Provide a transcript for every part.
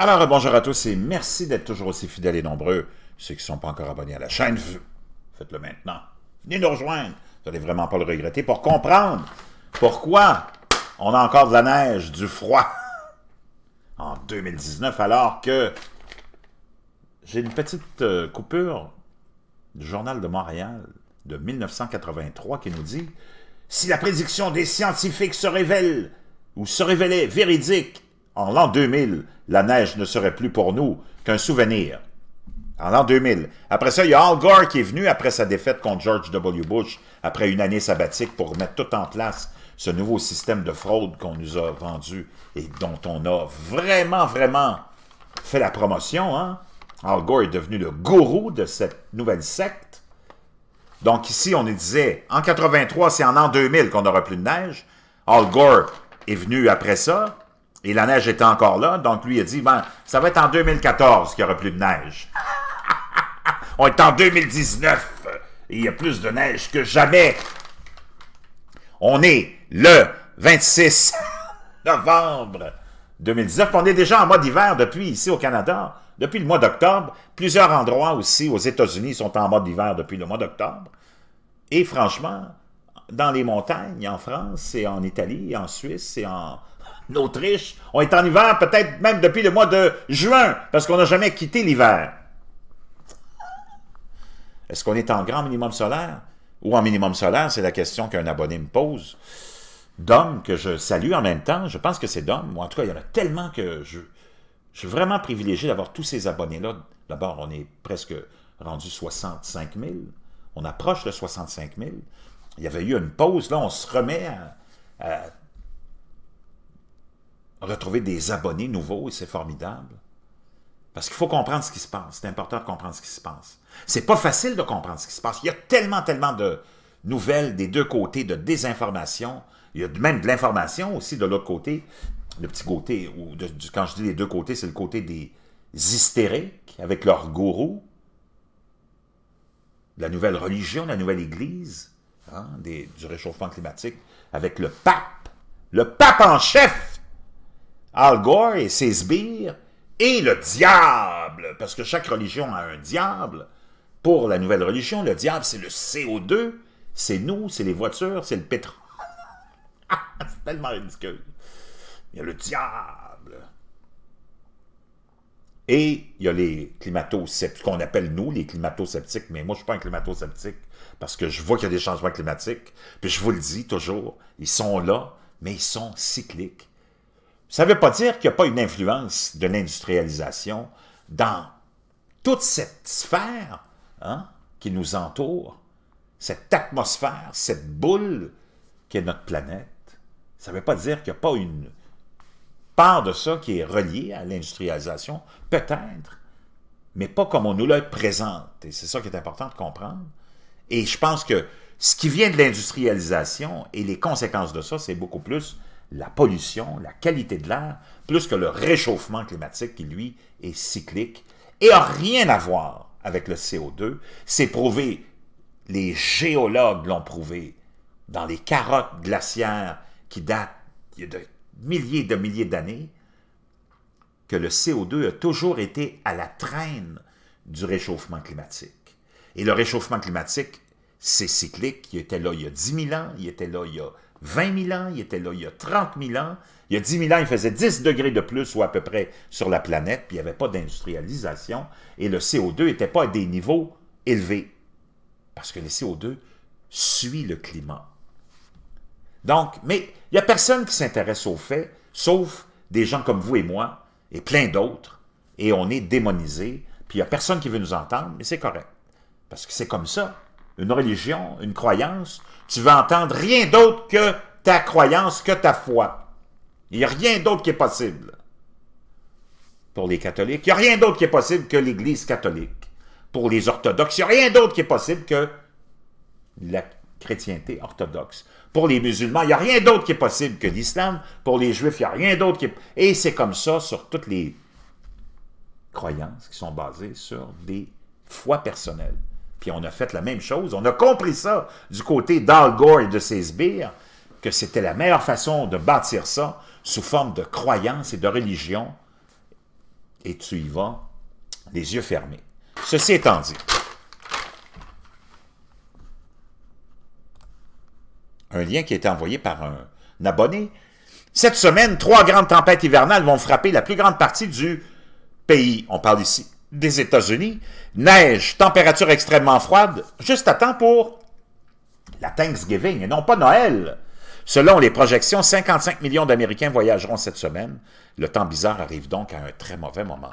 Alors, bonjour à tous et merci d'être toujours aussi fidèles et nombreux. Ceux qui ne sont pas encore abonnés à la chaîne, faites-le maintenant. Venez nous rejoindre. Vous n'allez vraiment pas le regretter pour comprendre pourquoi on a encore de la neige, du froid en 2019 alors que j'ai une petite euh, coupure du journal de Montréal de 1983 qui nous dit « Si la prédiction des scientifiques se révèle ou se révélait véridique, en l'an 2000, la neige ne serait plus pour nous qu'un souvenir. En l'an 2000. Après ça, il y a Al Gore qui est venu après sa défaite contre George W. Bush, après une année sabbatique, pour mettre tout en place ce nouveau système de fraude qu'on nous a vendu et dont on a vraiment, vraiment fait la promotion. Hein. Al Gore est devenu le gourou de cette nouvelle secte. Donc ici, on nous disait, en 83, c'est en l'an 2000 qu'on n'aura plus de neige. Al Gore est venu après ça. Et la neige était encore là, donc lui a dit, ben, ça va être en 2014 qu'il n'y aura plus de neige. On est en 2019 et il y a plus de neige que jamais. On est le 26 novembre 2019. On est déjà en mode hiver depuis ici au Canada, depuis le mois d'octobre. Plusieurs endroits aussi aux États-Unis sont en mode hiver depuis le mois d'octobre. Et franchement, dans les montagnes, en France et en Italie, en Suisse et en, l'Autriche. On est en hiver peut-être même depuis le mois de juin, parce qu'on n'a jamais quitté l'hiver. Est-ce qu'on est en grand minimum solaire ou en minimum solaire? C'est la question qu'un abonné me pose. D'hommes que je salue en même temps, je pense que c'est Dom. En tout cas, il y en a tellement que je, suis vraiment privilégié d'avoir tous ces abonnés-là. D'abord, on est presque rendu 65 000. On approche de 65 000. Il y avait eu une pause, là, on se remet à retrouver des abonnés nouveaux et c'est formidable. Parce qu'il faut comprendre ce qui se passe. C'est important de comprendre ce qui se passe. C'est pas facile de comprendre ce qui se passe. Il y a tellement, tellement de nouvelles des deux côtés, de désinformation. Il y a même de l'information aussi de l'autre côté. Le petit côté, ou quand je dis les deux côtés, c'est le côté des hystériques avec leurs gourous, la nouvelle religion, la nouvelle Église, hein, du réchauffement climatique, avec le pape, le pape en chef Al Gore et ses sbires, et le diable, parce que chaque religion a un diable. Pour la nouvelle religion, le diable, c'est le CO2, c'est nous, c'est les voitures, c'est le pétrole. c'est tellement ridicule. Il y a le diable. Et il y a les climato-sceptiques, qu'on appelle nous les climato-sceptiques, mais moi je ne suis pas un climato-sceptique, parce que je vois qu'il y a des changements climatiques, puis je vous le dis toujours, ils sont là, mais ils sont cycliques. Ça ne veut pas dire qu'il n'y a pas une influence de l'industrialisation dans toute cette sphère hein, qui nous entoure, cette atmosphère, cette boule qui est notre planète. Ça ne veut pas dire qu'il n'y a pas une part de ça qui est reliée à l'industrialisation, peut-être, mais pas comme on nous le présente. Et c'est ça qui est important de comprendre. Et je pense que ce qui vient de l'industrialisation et les conséquences de ça, c'est beaucoup plus la pollution, la qualité de l'air, plus que le réchauffement climatique qui, lui, est cyclique et n'a rien à voir avec le CO2. C'est prouvé, les géologues l'ont prouvé, dans les carottes glaciaires qui datent de milliers de milliers d'années, que le CO2 a toujours été à la traîne du réchauffement climatique. Et le réchauffement climatique, c'est cyclique. Il était là il y a 10 000 ans, il était là il y a 20 000 ans, il était là il y a 30 000 ans. Il y a 10 000 ans, il faisait 10 degrés de plus ou à peu près sur la planète, puis il n'y avait pas d'industrialisation, et le CO2 n'était pas à des niveaux élevés, parce que le CO2 suit le climat. Donc, mais il n'y a personne qui s'intéresse aux faits, sauf des gens comme vous et moi, et plein d'autres, et on est démonisés, puis il n'y a personne qui veut nous entendre, mais c'est correct, parce que c'est comme ça une religion, une croyance, tu vas entendre rien d'autre que ta croyance, que ta foi. Il n'y a rien d'autre qui est possible pour les catholiques. Il n'y a rien d'autre qui est possible que l'Église catholique. Pour les orthodoxes, il n'y a rien d'autre qui est possible que la chrétienté orthodoxe. Pour les musulmans, il n'y a rien d'autre qui est possible que l'islam. Pour les juifs, il n'y a rien d'autre qui est... Et c'est comme ça sur toutes les croyances qui sont basées sur des foi personnelles. Et on a fait la même chose. On a compris ça du côté d'Al Gore et de ses sbires, que c'était la meilleure façon de bâtir ça sous forme de croyance et de religion. Et tu y vas les yeux fermés. Ceci étant dit, un lien qui a été envoyé par un abonné. Cette semaine, trois grandes tempêtes hivernales vont frapper la plus grande partie du pays. On parle ici des États-Unis, neige, température extrêmement froide, juste à temps pour la Thanksgiving, et non pas Noël. Selon les projections, 55 millions d'Américains voyageront cette semaine. Le temps bizarre arrive donc à un très mauvais moment.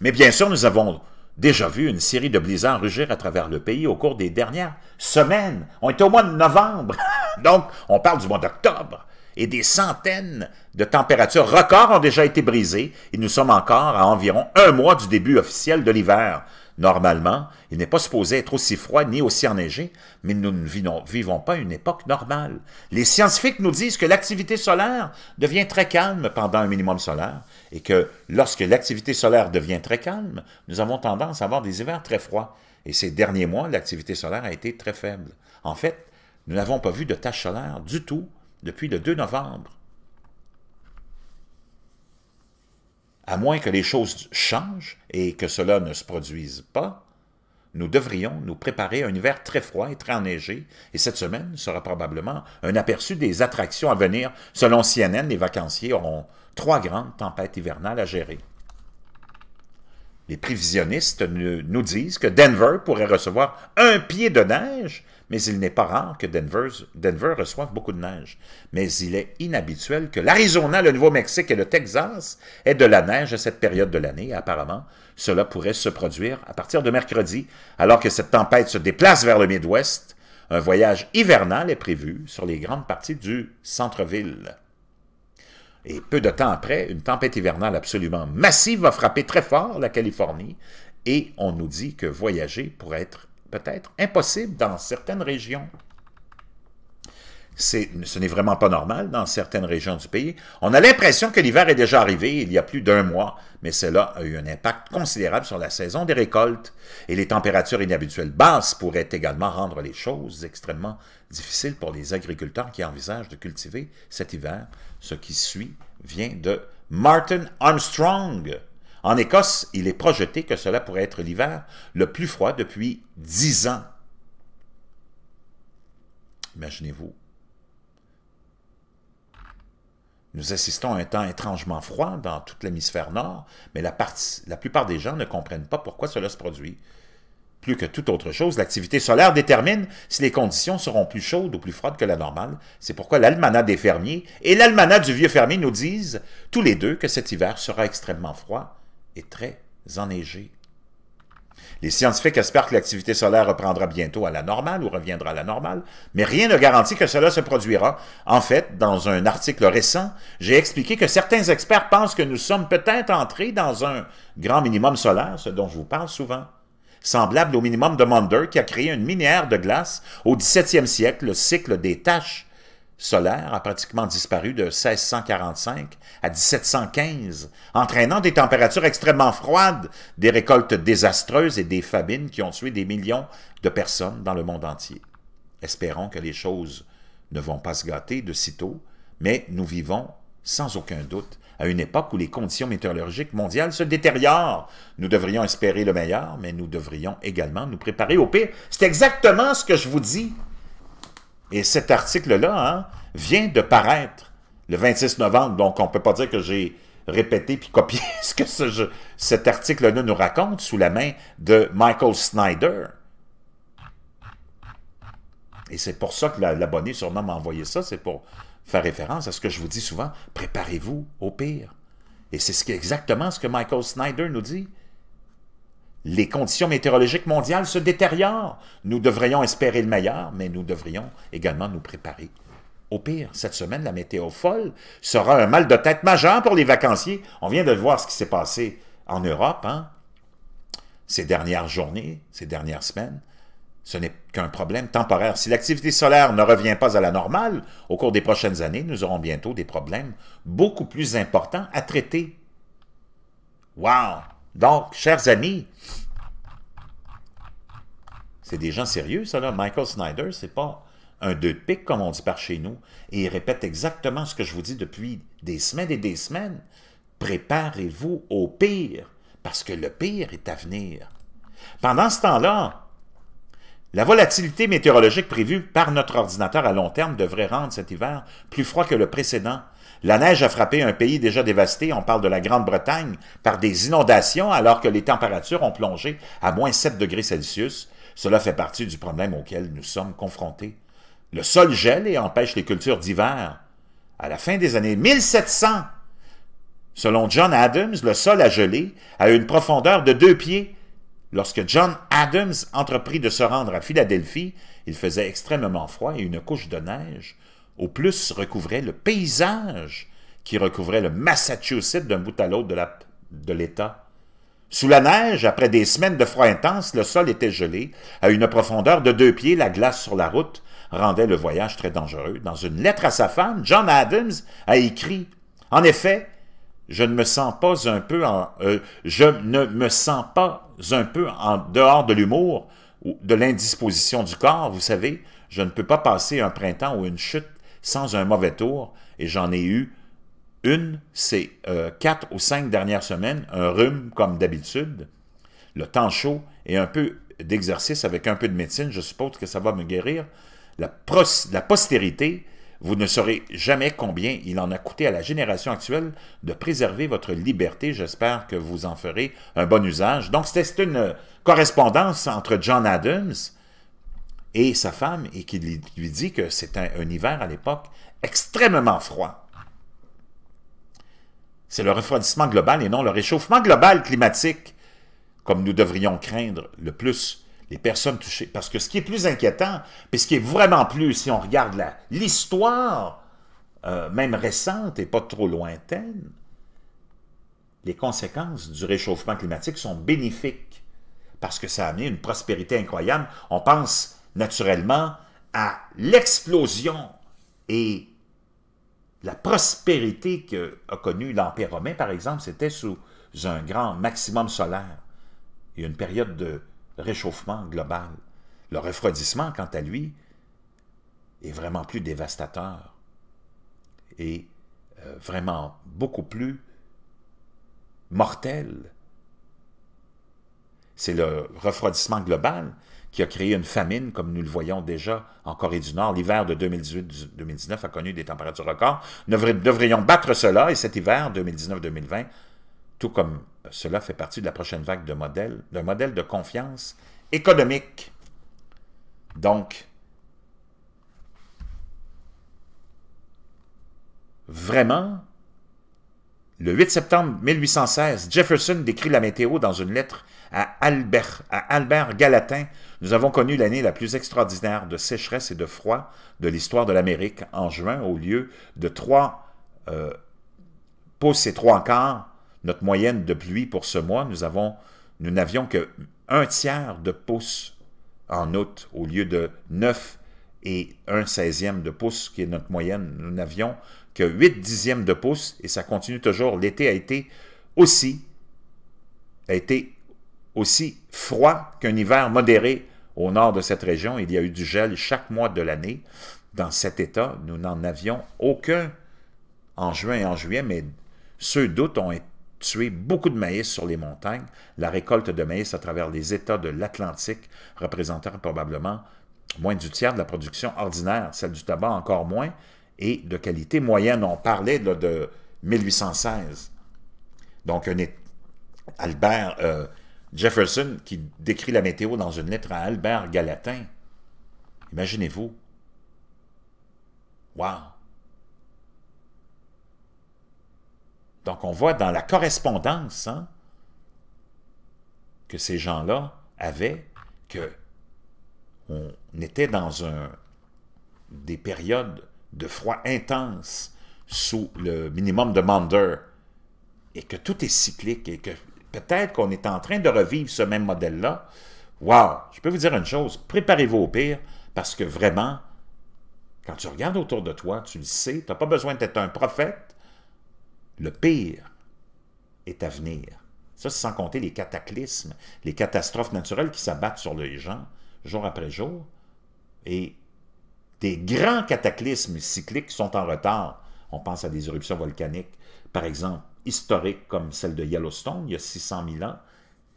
Mais bien sûr, nous avons déjà vu une série de blizzards rugir à travers le pays au cours des dernières semaines. On était au mois de novembre, donc on parle du mois d'octobre et des centaines de températures records ont déjà été brisées et nous sommes encore à environ un mois du début officiel de l'hiver. Normalement, il n'est pas supposé être aussi froid ni aussi enneigé, mais nous ne vivons, pas une époque normale. Les scientifiques nous disent que l'activité solaire devient très calme pendant un minimum solaire et que lorsque l'activité solaire devient très calme, nous avons tendance à avoir des hivers très froids. Et ces derniers mois, l'activité solaire a été très faible. En fait, nous n'avons pas vu de taches solaires du tout depuis le 2 novembre. À moins que les choses changent et que cela ne se produise pas, nous devrions nous préparer à un hiver très froid et très enneigé, et cette semaine sera probablement un aperçu des attractions à venir. Selon CNN, les vacanciers auront trois grandes tempêtes hivernales à gérer. Les prévisionnistes nous disent que Denver pourrait recevoir un pied de neige, mais il n'est pas rare que Denver, Denver reçoive beaucoup de neige. Mais il est inhabituel que l'Arizona, le Nouveau-Mexique et le Texas aient de la neige à cette période de l'année. Apparemment, cela pourrait se produire à partir de mercredi, alors que cette tempête se déplace vers le Midwest. Un voyage hivernal est prévu sur les grandes parties du centre-ville. Et peu de temps après, une tempête hivernale absolument massive va frapper très fort la Californie et on nous dit que voyager pourrait être peut-être impossible dans certaines régions ce n'est vraiment pas normal dans certaines régions du pays. On a l'impression que l'hiver est déjà arrivé il y a plus d'un mois, mais cela a eu un impact considérable sur la saison des récoltes et les températures inhabituelles basses pourraient également rendre les choses extrêmement difficiles pour les agriculteurs qui envisagent de cultiver cet hiver. Ce qui suit vient de Martin Armstrong. En Écosse, il est projeté que cela pourrait être l'hiver le plus froid depuis dix ans. Imaginez-vous nous assistons à un temps étrangement froid dans tout l'hémisphère nord, mais la, la plupart des gens ne comprennent pas pourquoi cela se produit. Plus que toute autre chose, l'activité solaire détermine si les conditions seront plus chaudes ou plus froides que la normale. C'est pourquoi l'almanach des fermiers et l'almanach du vieux fermier nous disent tous les deux que cet hiver sera extrêmement froid et très enneigé. Les scientifiques espèrent que l'activité solaire reprendra bientôt à la normale ou reviendra à la normale, mais rien ne garantit que cela se produira. En fait, dans un article récent, j'ai expliqué que certains experts pensent que nous sommes peut-être entrés dans un grand minimum solaire, ce dont je vous parle souvent, semblable au minimum de Maunder qui a créé une minière de glace au 17e siècle, le cycle des tâches solaire a pratiquement disparu de 1645 à 1715, entraînant des températures extrêmement froides, des récoltes désastreuses et des famines qui ont tué des millions de personnes dans le monde entier. Espérons que les choses ne vont pas se gâter de sitôt, mais nous vivons, sans aucun doute, à une époque où les conditions météorologiques mondiales se détériorent. Nous devrions espérer le meilleur, mais nous devrions également nous préparer au pire. C'est exactement ce que je vous dis et cet article-là hein, vient de paraître le 26 novembre, donc on ne peut pas dire que j'ai répété puis copié ce que cet article-là nous raconte sous la main de Michael Snyder. Et c'est pour ça que l'abonné sûrement m'a envoyé ça, c'est pour faire référence à ce que je vous dis souvent, préparez-vous au pire. Et c'est exactement ce que Michael Snyder nous dit. Les conditions météorologiques mondiales se détériorent. Nous devrions espérer le meilleur, mais nous devrions également nous préparer. Au pire, cette semaine, la météo folle sera un mal de tête majeur pour les vacanciers. On vient de voir ce qui s'est passé en Europe, hein? ces dernières journées, ces dernières semaines. Ce n'est qu'un problème temporaire. Si l'activité solaire ne revient pas à la normale au cours des prochaines années, nous aurons bientôt des problèmes beaucoup plus importants à traiter. Wow! Donc, chers amis, c'est des gens sérieux, ça, là. Michael Snyder, c'est pas un deux de pique, comme on dit par chez nous. Et il répète exactement ce que je vous dis depuis des semaines et des semaines. Préparez-vous au pire, parce que le pire est à venir. Pendant ce temps-là, la volatilité météorologique prévue par notre ordinateur à long terme devrait rendre cet hiver plus froid que le précédent. La neige a frappé un pays déjà dévasté, on parle de la Grande-Bretagne, par des inondations alors que les températures ont plongé à moins 7 degrés Celsius. Cela fait partie du problème auquel nous sommes confrontés. Le sol gèle et empêche les cultures d'hiver. À la fin des années 1700, selon John Adams, le sol a gelé à une profondeur de deux pieds Lorsque John Adams entreprit de se rendre à Philadelphie, il faisait extrêmement froid et une couche de neige au plus recouvrait le paysage qui recouvrait le Massachusetts d'un bout à l'autre de l'État. Sous la neige, après des semaines de froid intense, le sol était gelé. À une profondeur de deux pieds, la glace sur la route rendait le voyage très dangereux. Dans une lettre à sa femme, John Adams a écrit « En effet, je ne me sens pas un peu en, euh, je ne me sens pas un peu en dehors de l'humour ou de l'indisposition du corps, vous savez. Je ne peux pas passer un printemps ou une chute sans un mauvais tour, et j'en ai eu une ces euh, quatre ou cinq dernières semaines, un rhume comme d'habitude, le temps chaud et un peu d'exercice avec un peu de médecine, je suppose que ça va me guérir. La, la postérité vous ne saurez jamais combien il en a coûté à la génération actuelle de préserver votre liberté. J'espère que vous en ferez un bon usage. Donc, c'est une correspondance entre John Adams et sa femme et qui lui dit que c'est un hiver à l'époque extrêmement froid. C'est le refroidissement global et non le réchauffement global climatique, comme nous devrions craindre le plus les personnes touchées. Parce que ce qui est plus inquiétant, puis ce qui est vraiment plus, si on regarde l'histoire, euh, même récente et pas trop lointaine, les conséquences du réchauffement climatique sont bénéfiques parce que ça a amené une prospérité incroyable. On pense naturellement à l'explosion et la prospérité qu'a connue l'Empire romain, par exemple, c'était sous un grand maximum solaire. Il y a une période de le réchauffement global. Le refroidissement, quant à lui, est vraiment plus dévastateur et euh, vraiment beaucoup plus mortel. C'est le refroidissement global qui a créé une famine, comme nous le voyons déjà en Corée du Nord. L'hiver de 2018-2019 a connu des températures records. Nous devrions battre cela et cet hiver 2019-2020, tout comme cela fait partie de la prochaine vague de modèles, d'un modèle de confiance économique. Donc, vraiment, le 8 septembre 1816, Jefferson décrit la météo dans une lettre à Albert, à Albert Gallatin. Nous avons connu l'année la plus extraordinaire de sécheresse et de froid de l'histoire de l'Amérique en juin, au lieu de trois euh, pouces et trois quarts notre moyenne de pluie pour ce mois, nous n'avions que un tiers de pouce en août au lieu de 9 et 1 16e de pouce qui est notre moyenne. Nous n'avions que 8 dixièmes de pouce et ça continue toujours. L'été a été aussi a été aussi froid qu'un hiver modéré au nord de cette région. Il y a eu du gel chaque mois de l'année. Dans cet état, nous n'en avions aucun en juin et en juillet, mais ceux d'août ont été tuer beaucoup de maïs sur les montagnes, la récolte de maïs à travers les États de l'Atlantique représentant probablement moins du tiers de la production ordinaire, celle du tabac encore moins, et de qualité moyenne. On parlait de 1816. Donc, un Albert euh, Jefferson qui décrit la météo dans une lettre à Albert Galatin. Imaginez-vous. Wow! Donc, on voit dans la correspondance hein, que ces gens-là avaient que on était dans un, des périodes de froid intense sous le minimum de Mander et que tout est cyclique et que peut-être qu'on est en train de revivre ce même modèle-là. Wow! Je peux vous dire une chose, préparez-vous au pire parce que vraiment, quand tu regardes autour de toi, tu le sais, tu n'as pas besoin d'être un prophète, le pire est à venir. Ça, c'est sans compter les cataclysmes, les catastrophes naturelles qui s'abattent sur les gens jour après jour. Et des grands cataclysmes cycliques sont en retard. On pense à des éruptions volcaniques, par exemple, historiques comme celle de Yellowstone, il y a 600 000 ans,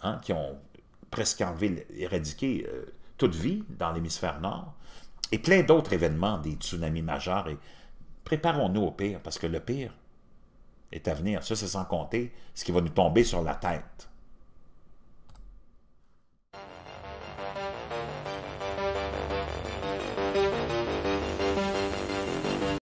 hein, qui ont presque enlevé, éradiqué euh, toute vie dans l'hémisphère nord, et plein d'autres événements, des tsunamis majeurs. Et préparons-nous au pire, parce que le pire est à venir. Ça, c'est sans compter ce qui va nous tomber sur la tête.